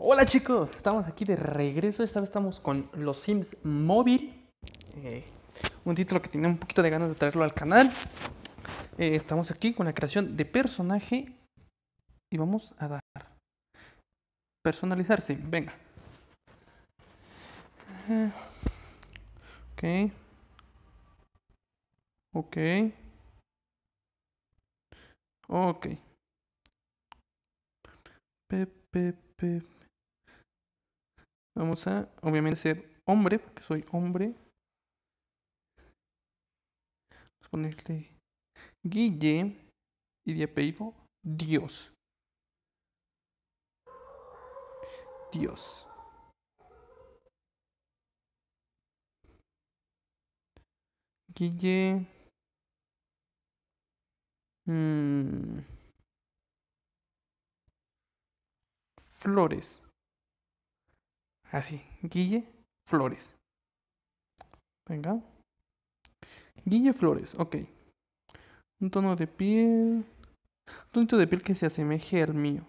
Hola chicos, estamos aquí de regreso. Esta vez estamos con los Sims Móvil. Eh, un título que tenía un poquito de ganas de traerlo al canal. Eh, estamos aquí con la creación de personaje. Y vamos a dar. Personalizarse, venga. Ok. Ok. Ok. Pepe. pe, Vamos a, obviamente, ser hombre, porque soy hombre. Vamos a ponerle Guille y de Dios. Dios. Guille. Mm. Flores. Así, Guille Flores. Venga. Guille Flores, ok. Un tono de piel. Un tonito de piel que se asemeje al mío.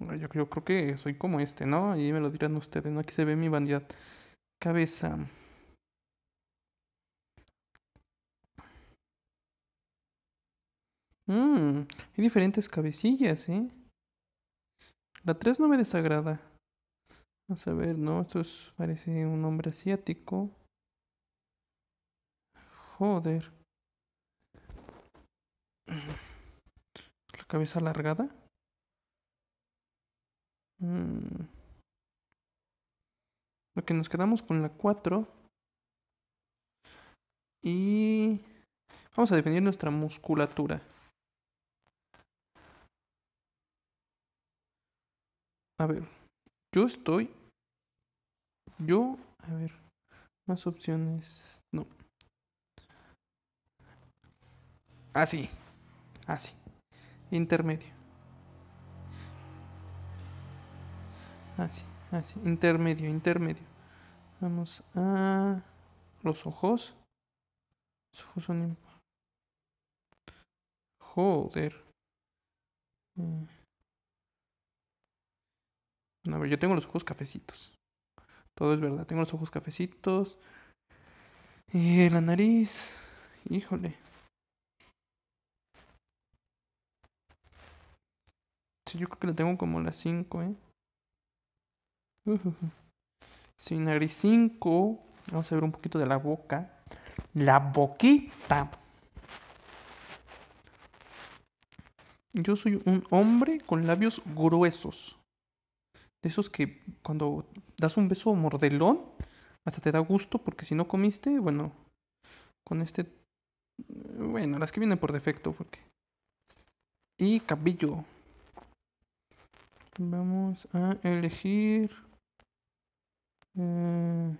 Yo, yo creo que soy como este, ¿no? Y me lo dirán ustedes, ¿no? Aquí se ve mi bandidad. Cabeza. Mmm, hay diferentes cabecillas, ¿eh? La 3 no me desagrada. Vamos a ver, ¿no? Esto parece un hombre asiático. Joder. La cabeza alargada. Lo mm. que nos quedamos con la 4. Y vamos a definir nuestra musculatura. A ver, yo estoy. Yo, a ver, más opciones. No. Así, ah, así, ah, intermedio. Así, ah, así, intermedio, intermedio. Vamos a los ojos. Los ojos son. Joder. Mm. No, a ver, yo tengo los ojos cafecitos. Todo es verdad. Tengo los ojos cafecitos. Y la nariz. Híjole. Sí, yo creo que la tengo como las 5, ¿eh? nariz 5. Vamos a ver un poquito de la boca. La boquita. Yo soy un hombre con labios gruesos de esos que cuando das un beso mordelón, hasta te da gusto porque si no comiste, bueno, con este... Bueno, las que vienen por defecto, porque... Y cabello. Vamos a elegir... Eh,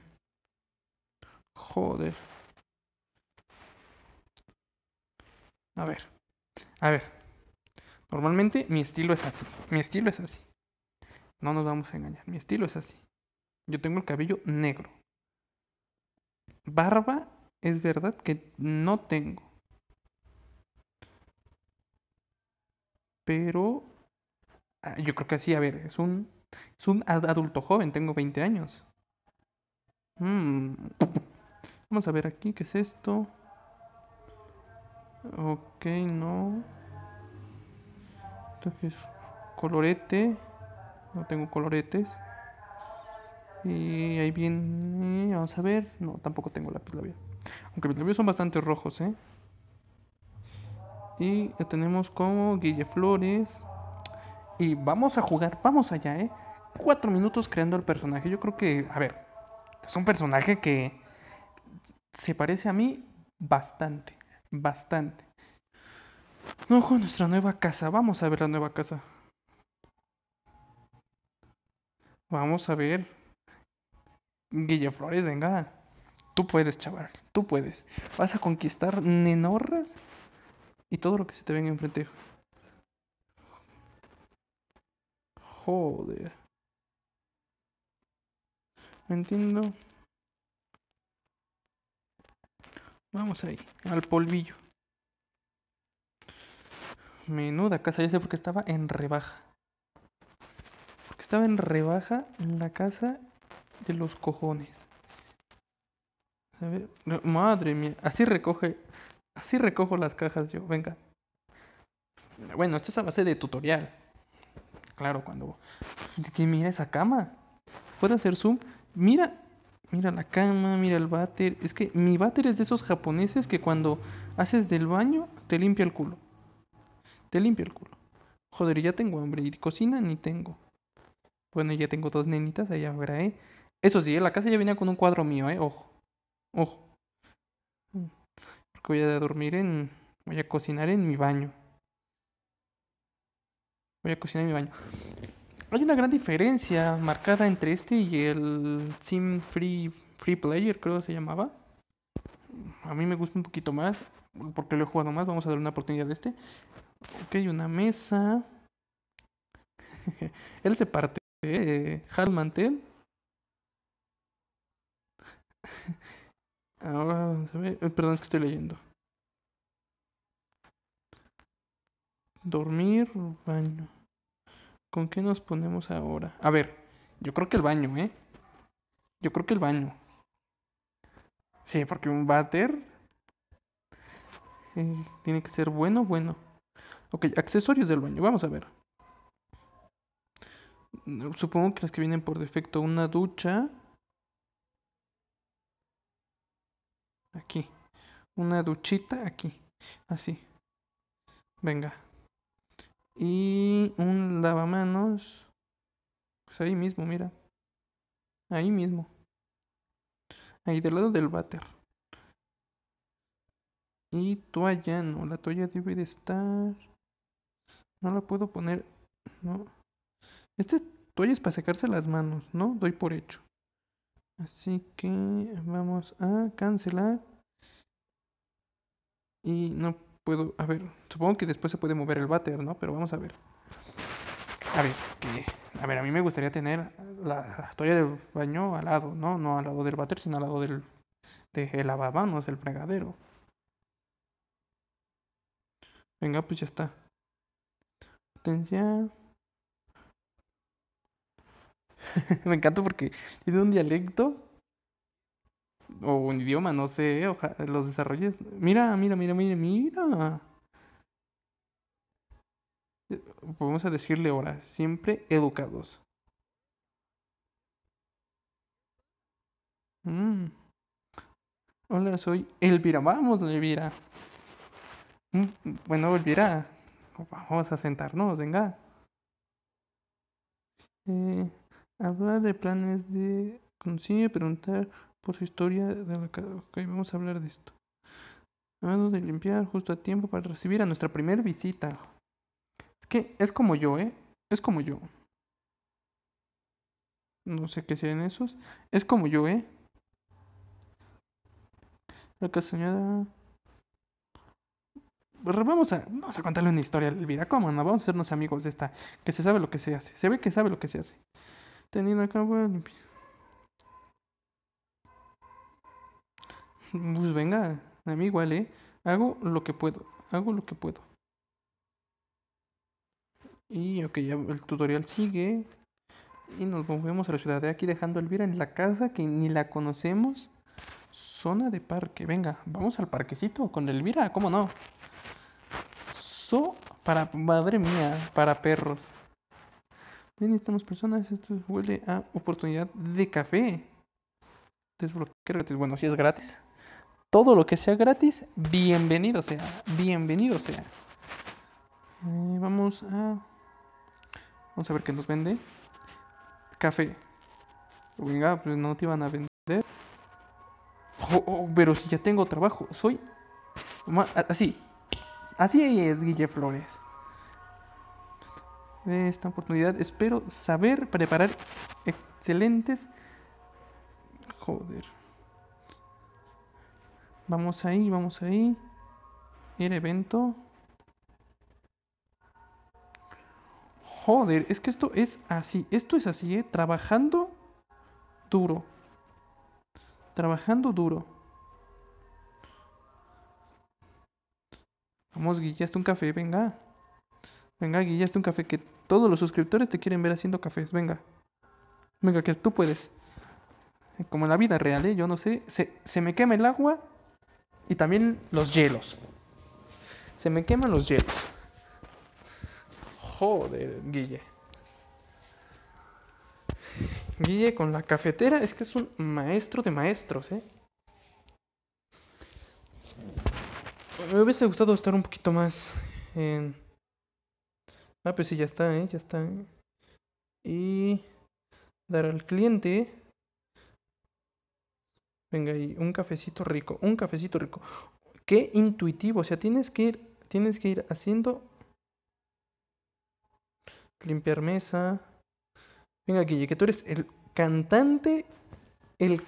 joder. A ver. A ver. Normalmente mi estilo es así. Mi estilo es así. No nos vamos a engañar. Mi estilo es así. Yo tengo el cabello negro. Barba es verdad que no tengo. Pero ah, yo creo que así a ver, es un, es un adulto joven, tengo 20 años. Mm. Vamos a ver aquí, ¿qué es esto? Ok, no. Esto es colorete no tengo coloretes. Y ahí viene, vamos a ver, no, tampoco tengo lápiz labial. Aunque mis labios son bastante rojos, ¿eh? Y tenemos como Guille Flores. Y vamos a jugar, vamos allá, ¿eh? Cuatro minutos creando el personaje. Yo creo que, a ver, es un personaje que se parece a mí bastante, bastante. No, nuestra nueva casa, vamos a ver la nueva casa. Vamos a ver. Guille Flores, venga. Tú puedes, chaval. Tú puedes. Vas a conquistar nenorras y todo lo que se te venga enfrente. Joder. ¿Me entiendo. Vamos ahí, al polvillo. Menuda casa, ya sé por qué estaba en rebaja. Estaba en rebaja en la casa de los cojones. madre mía, así recoge, así recojo las cajas yo, venga. Bueno, esto es a base de tutorial. Claro, cuando... Que mira esa cama. Puedo hacer zoom. Mira, mira la cama, mira el váter. Es que mi váter es de esos japoneses que cuando haces del baño te limpia el culo. Te limpia el culo. Joder, ya tengo hambre y cocina ni tengo. Bueno, ya tengo dos nenitas allá ahora, ¿eh? Eso sí, ¿eh? la casa ya venía con un cuadro mío, ¿eh? Ojo. Ojo. Mm. Porque voy a dormir en... Voy a cocinar en mi baño. Voy a cocinar en mi baño. Hay una gran diferencia marcada entre este y el Sim Free, Free Player, creo que se llamaba. A mí me gusta un poquito más, porque lo he jugado más. Vamos a dar una oportunidad de este. Ok, una mesa. Él se parte. Eh, Mantel. Eh, perdón, es que estoy leyendo. Dormir, baño. ¿Con qué nos ponemos ahora? A ver, yo creo que el baño, ¿eh? Yo creo que el baño. Sí, porque un váter eh, tiene que ser bueno, bueno. Ok, accesorios del baño, vamos a ver supongo que las que vienen por defecto, una ducha. Aquí. Una duchita aquí. Así. Venga. Y un lavamanos. Pues ahí mismo, mira. Ahí mismo. Ahí del lado del váter. Y toalla, no. La toalla debe de estar... No la puedo poner. No. Este es para secarse las manos, ¿no? Doy por hecho. Así que vamos a cancelar. Y no puedo, a ver, supongo que después se puede mover el váter, ¿no? Pero vamos a ver. A ver, a ver, a mí me gustaría tener la, toalla del baño al lado, ¿no? No al lado del váter, sino al lado del de el el fregadero. Venga, pues ya está. Potencia. me encanta porque tiene un dialecto o un idioma, no sé, ojalá los desarrolles. Mira, mira, mira, mira, mira. Vamos a decirle ahora, siempre educados. Mm. Hola, soy Elvira. Vamos, Elvira. Mm, bueno, Elvira, vamos a sentarnos, venga. Eh. Hablar de planes de consigue preguntar por su historia de la Ok, vamos a hablar de esto. Hablando de limpiar justo a tiempo para recibir a nuestra primera visita. Es que es como yo, ¿eh? Es como yo. No sé qué sean esos. Es como yo, ¿eh? La que pues, Vamos a, vamos a contarle una historia Elvira. ¿Cómo no? Vamos a hacernos amigos de esta que se sabe lo que se hace. Se ve que sabe lo que se hace. Teniendo acá, bueno. Pues venga, a mí igual, ¿eh? Hago lo que puedo. Hago lo que puedo. Y ok, ya el tutorial sigue. Y nos movemos a la ciudad de aquí dejando a Elvira en la casa que ni la conocemos. Zona de parque. Venga, vamos al parquecito con Elvira, ¿cómo no? So para, madre mía, para perros necesitamos personas, esto huele a oportunidad de café. Desbloquear gratis. Bueno, si es gratis. Todo lo que sea gratis, bienvenido sea. Bienvenido sea. Eh, vamos a. Vamos a ver qué nos vende. Café. Venga, pues no te iban a vender. Oh, oh, pero si ya tengo trabajo, soy. Así. Así es, Guille Flores de esta oportunidad. Espero saber preparar excelentes... Joder. Vamos ahí, vamos ahí. El evento. Joder, es que esto es así. Esto es así, ¿eh? Trabajando duro. Trabajando duro. Vamos, guillaste un café, venga. Venga, guillaste un café que todos los suscriptores te quieren ver haciendo cafés, venga. Venga, que tú puedes. Eh, como en la vida real, ¿eh? Yo no sé. Se, me quema el agua y también los hielos. Se me queman los hielos. Joder, Guille. Guille con la cafetera es que es un maestro de maestros, ¿eh? Me hubiese gustado estar un poquito más en Ah, pues sí, ya está, ¿eh? Ya está. ¿eh? Y dar al cliente. Venga ahí, un cafecito rico, un cafecito rico. Qué intuitivo, o sea, tienes que ir, tienes que ir haciendo limpiar mesa. Venga, Guille, que tú eres el cantante, el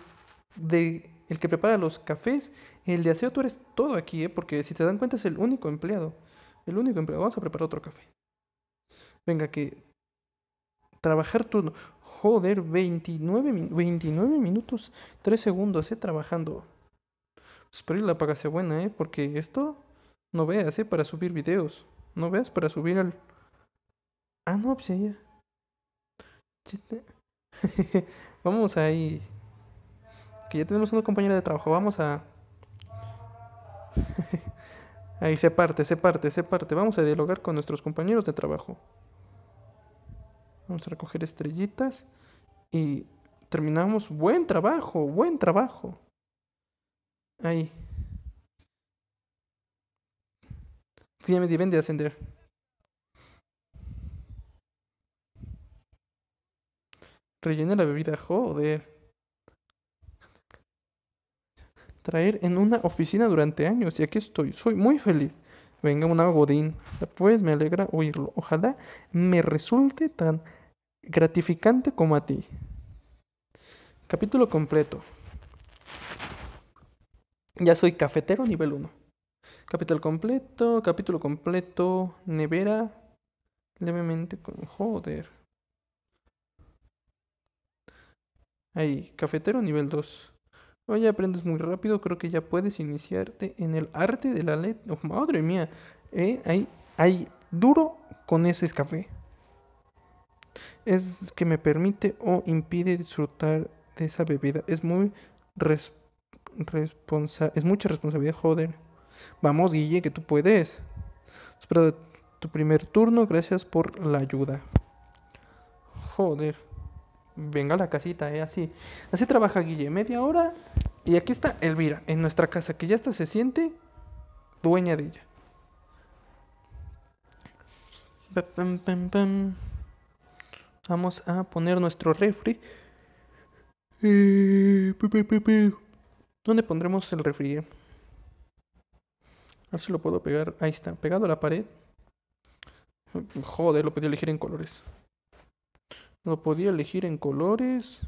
de el que prepara los cafés, el de aseo, tú eres todo aquí, ¿eh? porque si te dan cuenta es el único empleado. El único empleado. Vamos a preparar otro café. Venga, que trabajar tu... Joder, 29, minutos, 3 segundos, ¿eh? Trabajando. Espero pues, que la paga sea buena, ¿eh? Porque esto no veas, ¿eh? Para subir videos. No veas para subir al... Ah, no, pues Vamos ahí. Que ya tenemos una compañera de trabajo. Vamos a... ahí se parte, se parte, se parte. Vamos a dialogar con nuestros compañeros de trabajo. Vamos a recoger estrellitas. Y terminamos. Buen trabajo, buen trabajo. Ahí. Sí, ya me deben de ascender. Rellena la bebida, joder. Traer en una oficina durante años y aquí estoy. Soy muy feliz. Venga, un agodín. Pues me alegra oírlo. Ojalá me resulte tan gratificante como a ti. Capítulo completo. Ya soy cafetero nivel 1. Capítulo completo, capítulo completo, nevera, levemente con... Joder. Ahí, cafetero nivel 2. Oye aprendes muy rápido, creo que ya puedes iniciarte en el arte de la letra. Oh, madre mía, eh, ahí, ahí, duro con ese café es que me permite o impide disfrutar de esa bebida. Es muy es mucha responsabilidad, joder. Vamos, Guille, que tú puedes. Espera tu primer turno, gracias por la ayuda. Joder. Venga a la casita, ¿eh? Así. Así trabaja Guille, media hora. Y aquí está Elvira, en nuestra casa, que ya está se siente dueña de ella. Vamos a poner nuestro refri. Eh, ¿Dónde pondremos el refri? A ver si lo puedo pegar. Ahí está, pegado a la pared. Joder, lo podía elegir en colores. Lo podía elegir en colores.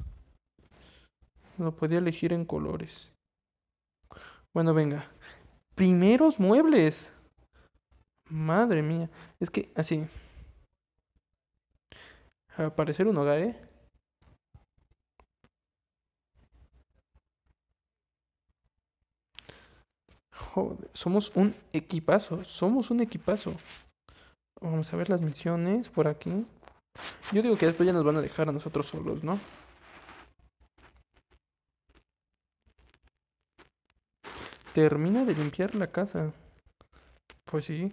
Lo podía elegir en colores. Bueno, venga. Primeros muebles. Madre mía. Es que así aparecer un hogar, ¿eh? Joder, somos un equipazo, somos un equipazo. Vamos a ver las misiones por aquí. Yo digo que después ya nos van a dejar a nosotros solos, ¿no? Termina de limpiar la casa. Pues sí.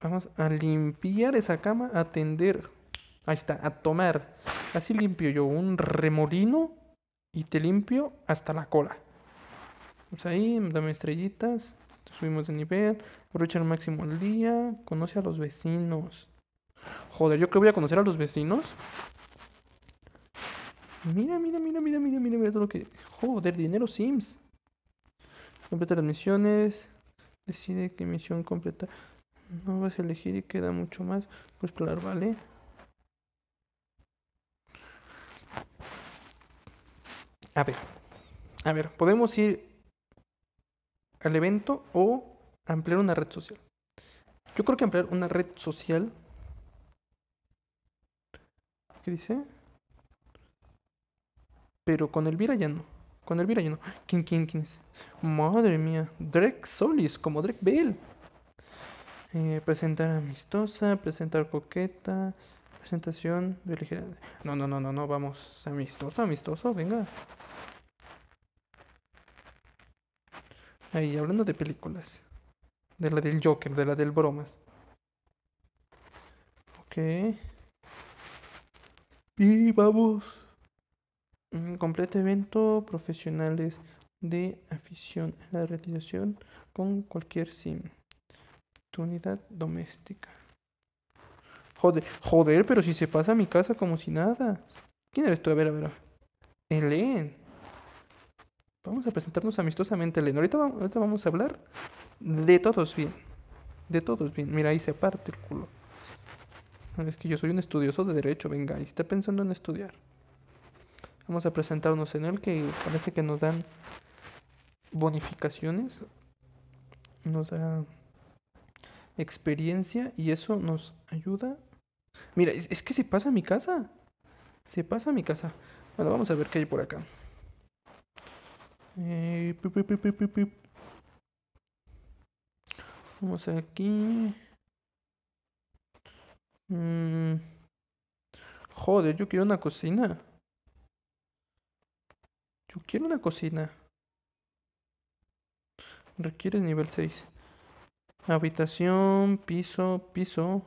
Vamos a limpiar esa cama, a tender. Ahí está, a tomar. Así limpio yo un remolino y te limpio hasta la cola. Vamos pues ahí, dame estrellitas. Subimos de nivel. Aprovecha al máximo el día. Conoce a los vecinos. Joder, yo creo que voy a conocer a los vecinos. Mira, mira, mira, mira, mira, mira, todo lo que. Joder, dinero Sims. Completa las misiones. Decide qué misión completar no vas a elegir y queda mucho más pues claro vale a ver a ver podemos ir al evento o ampliar una red social yo creo que ampliar una red social ¿qué dice? pero con Elvira ya no con Elvira ya no ¿quién, quién, quién es? madre mía Drake Solis como Drake Bell eh, presentar amistosa, presentar coqueta, presentación No, no, no, no, no, vamos. Amistoso, amistoso, venga. Ahí, hablando de películas. De la del Joker, de la del Bromas. Ok. Y vamos. Mm, completo evento profesionales de afición a la realización con cualquier sim unidad doméstica. Joder, joder, pero si se pasa a mi casa como si nada. ¿Quién eres tú? A ver, a ver. Vamos a presentarnos amistosamente, Helen. Ahorita, vamos a hablar de todos bien. De todos bien. Mira, ahí se parte el culo. Es que yo soy un estudioso de derecho, venga, y está pensando en estudiar. Vamos a presentarnos en él, que parece que nos dan bonificaciones. Nos da experiencia y eso nos ayuda. Mira, es, que se pasa a mi casa. Se pasa a mi casa. Bueno, vamos a ver qué hay por acá. Eh, vamos aquí. Mm. Joder, yo quiero una cocina. Yo quiero una cocina. Requiere nivel 6. Habitación, piso, piso.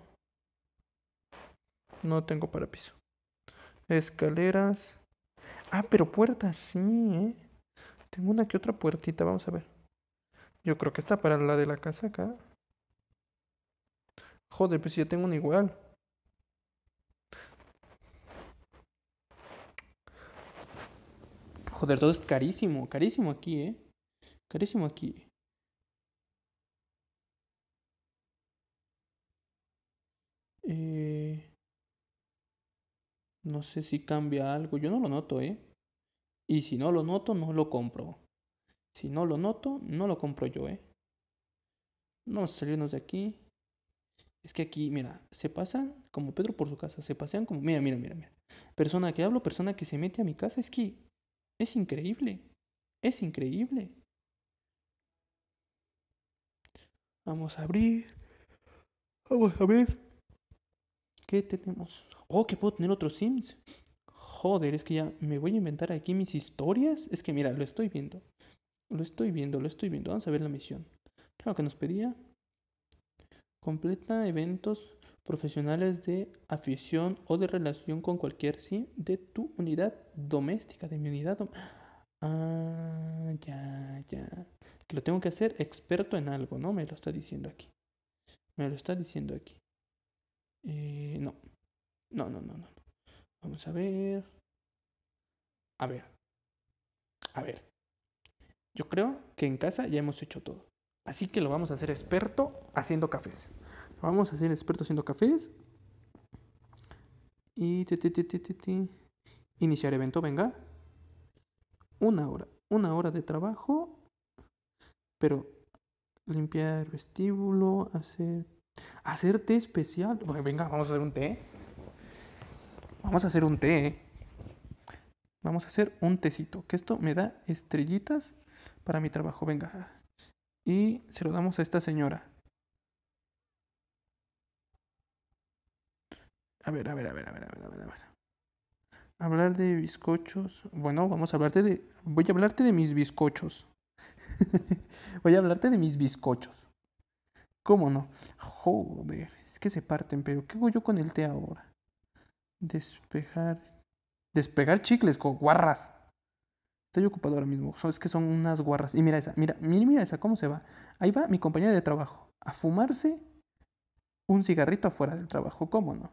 No tengo para piso. Escaleras. Ah, pero puertas, sí, ¿eh? Tengo una que otra puertita, vamos a ver. Yo creo que está para la de la casa acá. Joder, pues yo tengo una igual. Joder, todo es carísimo, carísimo aquí, ¿eh? Carísimo aquí. no sé si cambia algo. Yo no lo noto, ¿eh? Y si no lo noto, no lo compro. Si no lo noto, no lo compro yo, ¿eh? Vamos a salirnos de aquí. Es que aquí, mira, se pasan como Pedro por su casa, se pasean como... Mira, mira, mira, mira. Persona que hablo, persona que se mete a mi casa, es que es increíble. Es increíble. Vamos a abrir. Vamos a ver. ¿Qué tenemos? Oh, que puedo tener otros Sims. Joder, es que ya me voy a inventar aquí mis historias. Es que mira, lo estoy viendo. Lo estoy viendo, lo estoy viendo. Vamos a ver la misión. Claro que nos pedía. Completa eventos profesionales de afición o de relación con cualquier sim de tu unidad doméstica, de mi unidad Ah, ya, ya. Que lo tengo que hacer experto en algo, ¿no? Me lo está diciendo aquí. Me lo está diciendo aquí. Eh, no. No, no, no, no. Vamos a ver. A ver. A ver. Yo creo que en casa ya hemos hecho todo. Así que lo vamos a hacer experto haciendo cafés. Lo vamos a hacer experto haciendo cafés. Y ti, te, ti, iniciar evento, venga. Una hora. Una hora de trabajo. Pero limpiar vestíbulo, hacer... Hacer té especial. venga, vamos a hacer un té. Vamos a hacer un té. ¿eh? Vamos a hacer un tecito. Que esto me da estrellitas para mi trabajo. Venga. Y se lo damos a esta señora. A ver, a ver, a ver, a ver, a ver, a ver, a ver. Hablar de bizcochos. Bueno, vamos a hablarte de. Voy a hablarte de mis bizcochos. Voy a hablarte de mis bizcochos. ¿Cómo no? Joder, es que se parten, pero ¿qué hago yo con el té ahora? Despejar. Despegar chicles con guarras. Estoy ocupado ahora mismo. Es que son unas guarras. Y mira esa, mira, mira, mira esa, cómo se va. Ahí va mi compañero de trabajo a fumarse un cigarrito afuera del trabajo, ¿cómo no?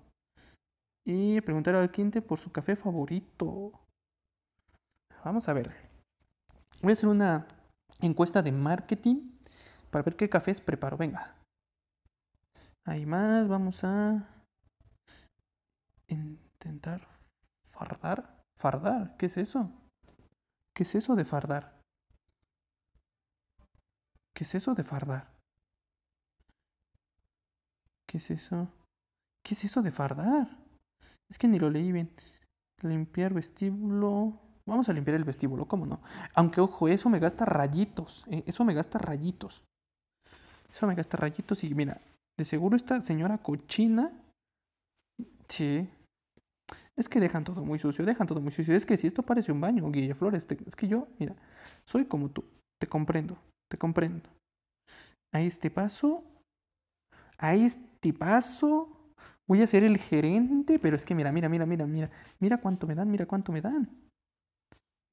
Y preguntar al cliente por su café favorito. Vamos a ver. Voy a hacer una encuesta de marketing para ver qué cafés preparo. Venga. Hay más, vamos a intentar fardar. ¿Fardar? ¿Qué es eso? ¿Qué es eso de fardar? ¿Qué es eso de fardar? ¿Qué es eso? ¿Qué es eso de fardar? Es que ni lo leí bien. Limpiar vestíbulo. Vamos a limpiar el vestíbulo, ¿cómo no? Aunque ojo, eso me gasta rayitos. Eh, eso me gasta rayitos. Eso me gasta rayitos y mira, de seguro esta señora cochina. Sí, es que dejan todo muy sucio, dejan todo muy sucio. Es que si esto parece un baño, Guille Flores, es que yo, mira, soy como tú. Te comprendo, te comprendo. A este paso, a este paso, voy a ser el gerente, pero es que mira, mira, mira, mira, mira, mira cuánto me dan, mira cuánto me dan.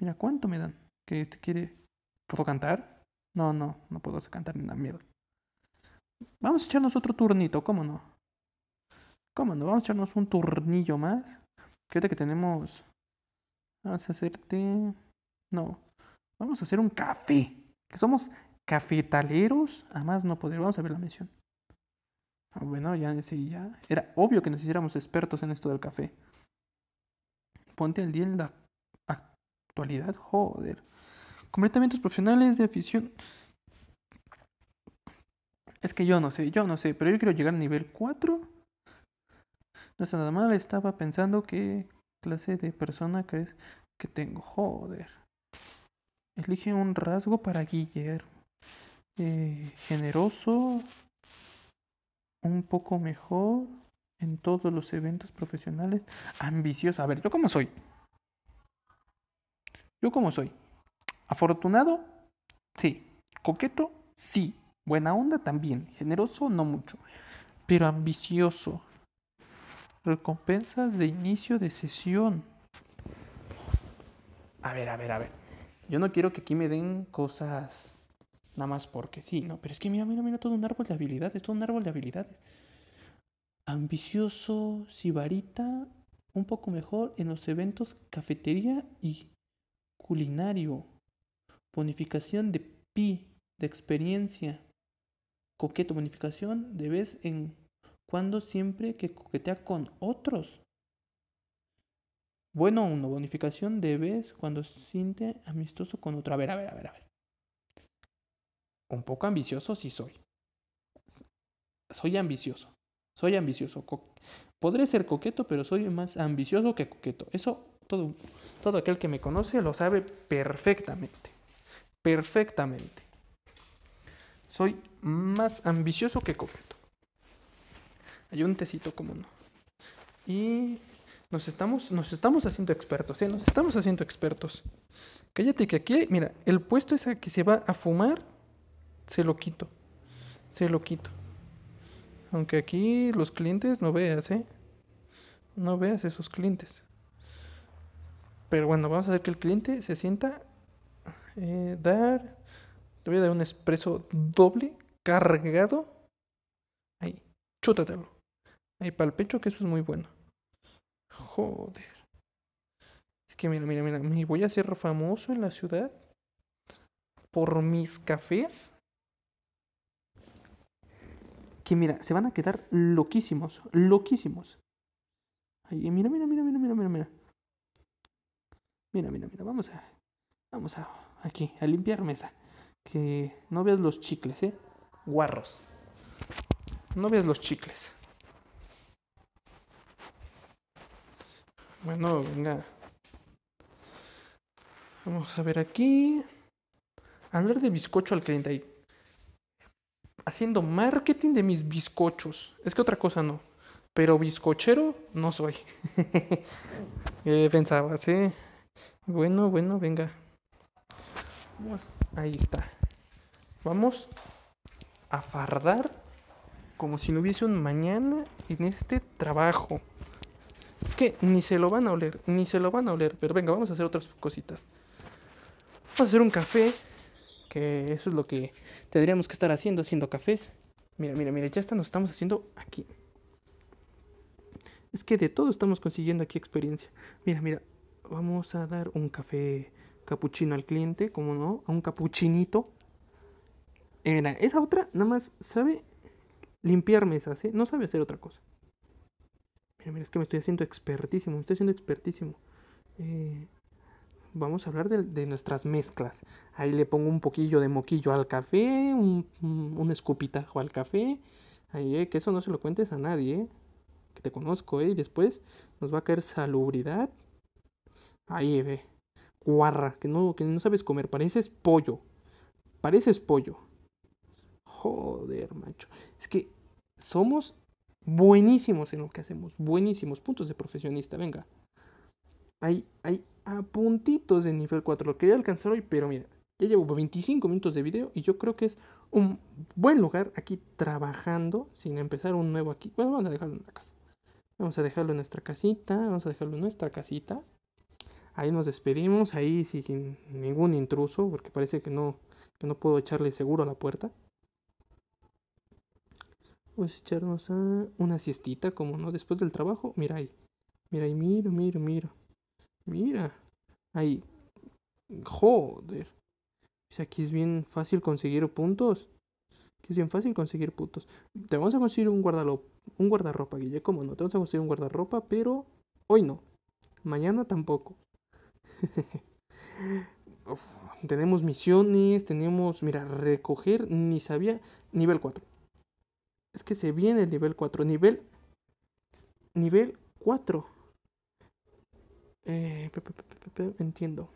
Mira cuánto me dan. ¿Qué te este quiere? ¿Puedo cantar? No, no, no puedo cantar ni una mierda. Vamos a echarnos otro turnito, ¿cómo no? ¿Cómo no? Vamos a echarnos un turnillo más. Fíjate que tenemos. Vamos a hacerte. No. Vamos a hacer un café. Que somos cafetaleros. Además no podemos... Vamos a ver la misión. Ah, bueno, ya sí, ya. Era obvio que nos hiciéramos expertos en esto del café. Ponte al día en la actualidad, joder. Completamente profesionales de afición. Es que yo no sé, yo no sé, pero yo quiero llegar a nivel 4 no está nada mal, estaba pensando qué clase de persona crees que tengo. Joder. Elige un rasgo para Guillermo. Eh, generoso, un poco mejor en todos los eventos profesionales. Ambicioso. A ver, ¿yo cómo soy? ¿Yo cómo soy? ¿Afortunado? Sí. ¿Coqueto? Sí. Buena onda también. Generoso, no mucho. Pero ambicioso. Recompensas de inicio de sesión. A ver, a ver, a ver. Yo no quiero que aquí me den cosas nada más porque sí, ¿no? Pero es que mira, mira, mira, todo un árbol de habilidades, todo un árbol de habilidades. Ambicioso, sibarita, un poco mejor en los eventos cafetería y culinario. Bonificación de pi, de experiencia. Coqueto, bonificación de vez en cuando siempre que coquetea con otros. Bueno, una bonificación de vez cuando siente amistoso con otro. A ver, a ver, a ver, a ver. Un poco ambicioso sí soy. Soy ambicioso. Soy ambicioso. Podré ser coqueto, pero soy más ambicioso que coqueto. Eso todo, todo aquel que me conoce lo sabe perfectamente. Perfectamente. Soy más ambicioso que coqueto. Hay un tecito común. Y nos estamos, nos estamos haciendo expertos, ¿eh? Nos estamos haciendo expertos. Cállate que aquí, mira, el puesto ese que se va a fumar, se lo quito. Se lo quito. Aunque aquí los clientes no veas, ¿eh? No veas esos clientes. Pero bueno, vamos a ver que el cliente se sienta. Eh, dar. Te voy a dar un expreso doble, cargado. Ahí, chútatelo. Ahí para el pecho que eso es muy bueno. Joder. Es que mira, mira, mira, me voy a hacer famoso en la ciudad por mis cafés. Que mira, se van a quedar loquísimos, loquísimos. Ahí, mira, mira, mira, mira, mira, mira, mira. Mira, mira, mira, vamos a vamos a aquí a limpiar mesa. Que no veas los chicles, ¿eh? Guarros. No veas los chicles. Bueno, venga. Vamos a ver aquí. Hablar de bizcocho al cliente ahí. Haciendo marketing de mis bizcochos. Es que otra cosa no. Pero bizcochero no soy. Eh, pensaba, sí. Bueno, bueno, venga. Ahí está. Vamos a fardar como si no hubiese un mañana en este trabajo. Es que ni se lo van a oler, ni se lo van a oler. Pero venga, vamos a hacer otras cositas. Vamos a hacer un café, que eso es lo que tendríamos que estar haciendo, haciendo cafés. Mira, mira, mira, ya está, nos estamos haciendo aquí. Es que de todo estamos consiguiendo aquí experiencia. Mira, mira, vamos a dar un café capuchino al cliente, como no, a un capuchinito. esa otra nada más sabe limpiar mesas, ¿eh? no sabe hacer otra cosa. Mira, es que me estoy haciendo expertísimo, me estoy haciendo expertísimo. Eh, vamos a hablar de, nuestras mezclas. Ahí le pongo un poquillo de moquillo al café, un, escupitajo al café. Ahí, eh, que eso no se lo cuentes a nadie, eh, que te conozco, eh. Y después nos va a caer salubridad. Ahí, ve. Guarra, que no, que no sabes comer, pareces pollo. Pareces pollo. Joder, macho. Es que somos buenísimos en lo que hacemos, buenísimos puntos de profesionista, venga. Hay, hay a puntitos de nivel 4, lo quería alcanzar hoy, pero mira, ya llevo 25 minutos de video y yo creo que es un buen lugar aquí trabajando sin empezar un nuevo aquí. Bueno, vamos a dejarlo en la casa. Vamos a dejarlo en nuestra casita, vamos a dejarlo en nuestra casita. Ahí nos despedimos, ahí sin ningún intruso, porque parece que no, que no puedo echarle seguro a la puerta. Vamos pues, a echarnos a una siestita, como no, después del trabajo. Mira ahí. Mira ahí, mira, mira, mira. Mira. Ahí. Joder. sea, pues, aquí es bien fácil conseguir puntos. Aquí es bien fácil conseguir puntos. Te vamos a conseguir un, un guardarropa, Guille. como no? Te vamos a conseguir un guardarropa, pero hoy no. Mañana tampoco. tenemos misiones, tenemos, mira, recoger, ni sabía, nivel 4. Es que se viene el nivel 4. Nivel. Nivel 4. Eh, entiendo.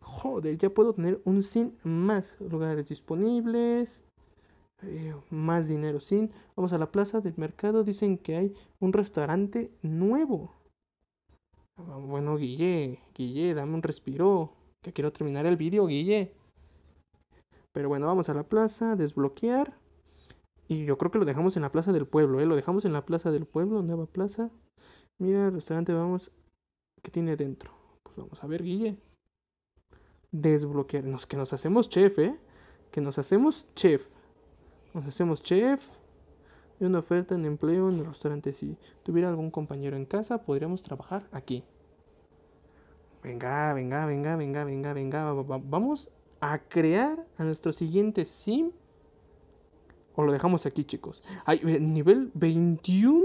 Joder, ya puedo tener un sin más. Lugares disponibles. Eh, más dinero sin. Vamos a la plaza del mercado. Dicen que hay un restaurante nuevo. Ah, bueno, Guille, Guille, dame un respiro. Que quiero terminar el vídeo, Guille. Pero bueno, vamos a la plaza, desbloquear. Y yo creo que lo dejamos en la plaza del pueblo, ¿eh? Lo dejamos en la plaza del pueblo, nueva plaza. Mira, el restaurante, vamos. ¿Qué tiene dentro? Pues vamos a ver, Guille. Desbloquearnos, que nos hacemos chef, ¿eh? Que nos hacemos chef. Nos hacemos chef. Y una oferta en empleo en el restaurante. Si tuviera algún compañero en casa, podríamos trabajar aquí. Venga, venga, venga, venga, venga, venga. Vamos a crear a nuestro siguiente sim o lo dejamos aquí, chicos. Ay, eh, nivel 21.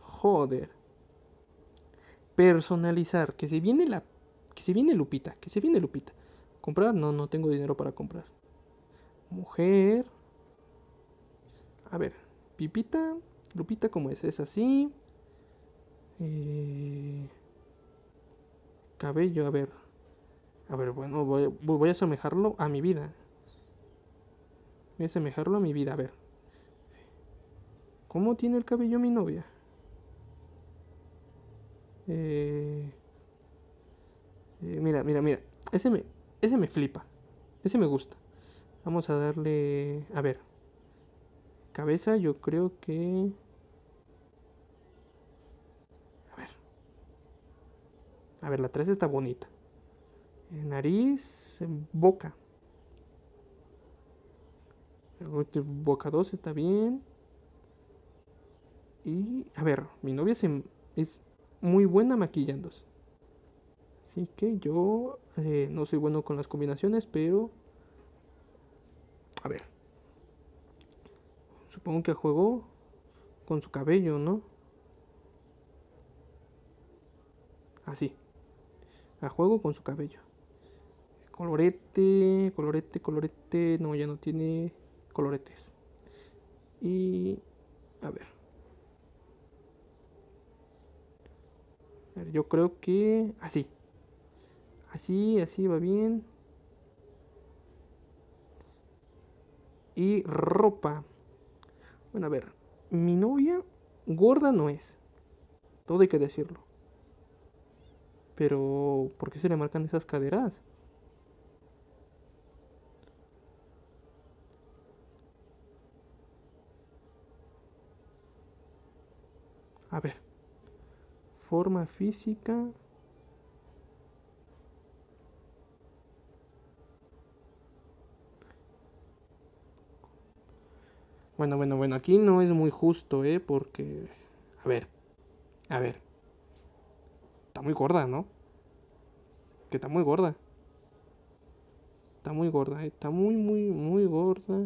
Joder. Personalizar. Que se viene la. Que se viene Lupita. Que se viene Lupita. Comprar. No, no tengo dinero para comprar. Mujer. A ver. Pipita. Lupita, ¿cómo es? Es así. Eh, cabello, a ver. A ver, bueno, voy, voy a asemejarlo a mi vida. Semejarlo a mi vida. A ver. ¿Cómo tiene el cabello mi novia? Eh, eh, mira, mira, mira. Ese me, ese me flipa. Ese me gusta. Vamos a darle... A ver. Cabeza yo creo que... A ver. A ver, la 3 está bonita. Nariz, boca. Boca 2 está bien. Y, a ver, mi novia es muy buena maquillándose. Así que yo eh, no soy bueno con las combinaciones, pero... A ver. Supongo que juego con su cabello, ¿no? Así. A juego con su cabello. Colorete, colorete, colorete. No, ya no tiene coloretes. Y a ver. yo creo que así. Así, así va bien. Y ropa. Bueno, a ver. Mi novia gorda no es. Todo hay que decirlo. Pero, ¿por qué se le marcan esas caderas? A ver. Forma física. Bueno, bueno, bueno, aquí no es muy justo, ¿eh? Porque... A ver, a ver. Está muy gorda, ¿no? Que está muy gorda. Está muy gorda, ¿eh? Está muy, muy, muy gorda.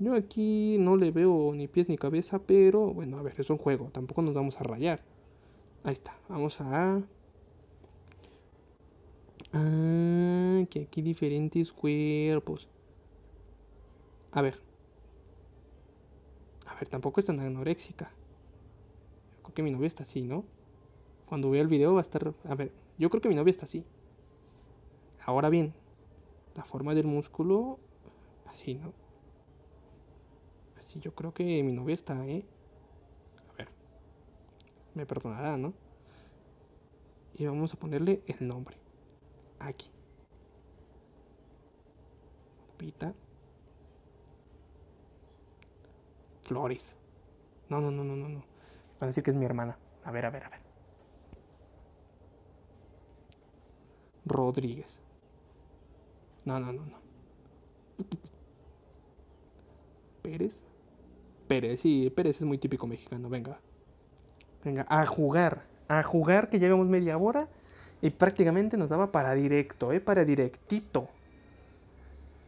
Yo aquí no le veo ni pies ni cabeza, pero bueno, a ver, es un juego, tampoco nos vamos a rayar. Ahí está, vamos a... Ah, que aquí diferentes cuerpos. A ver. A ver, tampoco es tan anoréxica. Creo que mi novia está así, ¿no? Cuando vea el video va a estar... A ver, yo creo que mi novia está así. Ahora bien, la forma del músculo... Así, ¿no? yo creo que mi novia está, ¿eh? A ver. Me perdonará, ¿no? Y vamos a ponerle el nombre. Aquí. Pita. Flores. No, no, no, no, no, no. Van a decir que es mi hermana. A ver, a ver, a ver. Rodríguez. No, no, no, no. Pérez. Pérez. Y Pérez es muy típico mexicano, venga. Venga, a jugar. A jugar que llevamos media hora y prácticamente nos daba para directo, ¿eh? Para directito.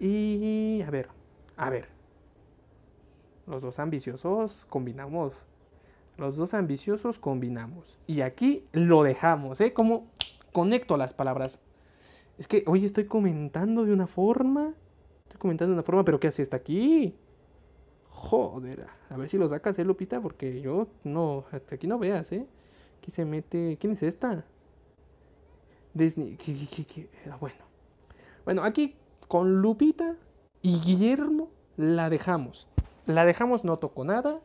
Y a ver, a ver. Los dos ambiciosos combinamos. Los dos ambiciosos combinamos. Y aquí lo dejamos, ¿eh? Como conecto las palabras. Es que hoy estoy comentando de una forma. Estoy comentando de una forma, pero ¿qué hace? Está aquí. Joder, a ver si lo sacas, eh, Lupita, porque yo no, aquí no veas, eh. Aquí se mete, ¿quién es esta? Disney, ah, bueno. Bueno, aquí con Lupita y Guillermo la dejamos. La dejamos, no tocó nada.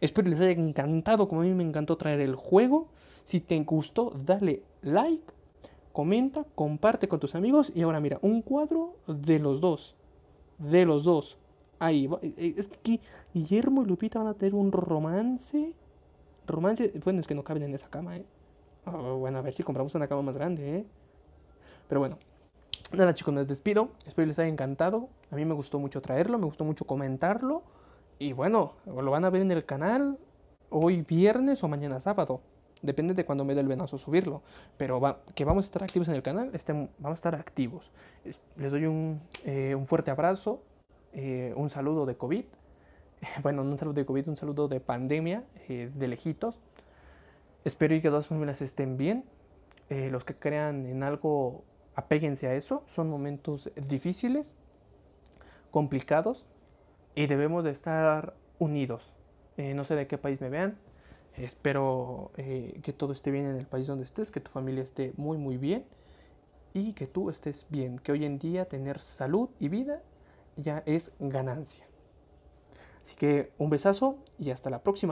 Espero les haya encantado, como a mí me encantó traer el juego. Si te gustó, dale like, comenta, comparte con tus amigos. Y ahora mira, un cuadro de los dos. De los dos ahí. Eh, eh, es que Guillermo y Lupita van a tener un romance. Romance. Bueno, es que no caben en esa cama, ¿eh? Oh, bueno, a ver si compramos una cama más grande, ¿eh? Pero bueno. Nada, chicos, me despido. Espero les haya encantado. A mí me gustó mucho traerlo, me gustó mucho comentarlo. Y bueno, lo van a ver en el canal hoy viernes o mañana sábado. Depende de cuando me dé el venazo subirlo. Pero va, que vamos a estar activos en el canal, este, vamos a estar activos. Les doy un, eh, un fuerte abrazo. Eh, un saludo de COVID, bueno, no un saludo de COVID, un saludo de pandemia, eh, de lejitos. Espero que todas las familias estén bien. Eh, los que crean en algo, apéguense a eso. Son momentos difíciles, complicados y debemos de estar unidos. no sé de qué país me vean. Espero que todo esté bien en el país donde estés, que tu familia esté muy muy bien y que tú estés bien. Que hoy en día tener salud y vida ya es ganancia. Así que un besazo y hasta la próxima.